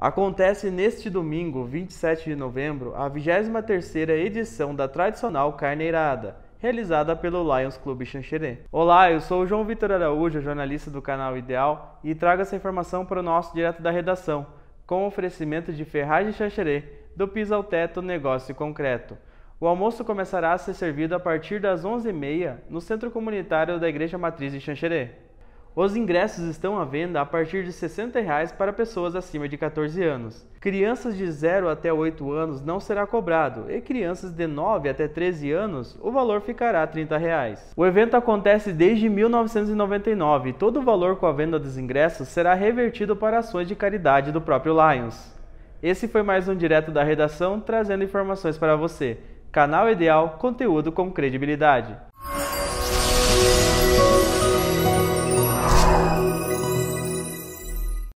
Acontece neste domingo, 27 de novembro, a 23ª edição da tradicional Carneirada, realizada pelo Lions Clube Xanxerê. Olá, eu sou o João Vitor Araújo, jornalista do canal Ideal, e trago essa informação para o nosso Direto da Redação, com oferecimento de Ferragem Xanxerê, do Piso ao Teto Negócio Concreto. O almoço começará a ser servido a partir das 11h30 no Centro Comunitário da Igreja Matriz de Xanxerê. Os ingressos estão à venda a partir de R$ 60,00 para pessoas acima de 14 anos. Crianças de 0 até 8 anos não será cobrado e crianças de 9 até 13 anos o valor ficará R$ 30,00. O evento acontece desde 1999 e todo o valor com a venda dos ingressos será revertido para ações de caridade do próprio Lions. Esse foi mais um direto da redação trazendo informações para você. Canal Ideal, conteúdo com credibilidade.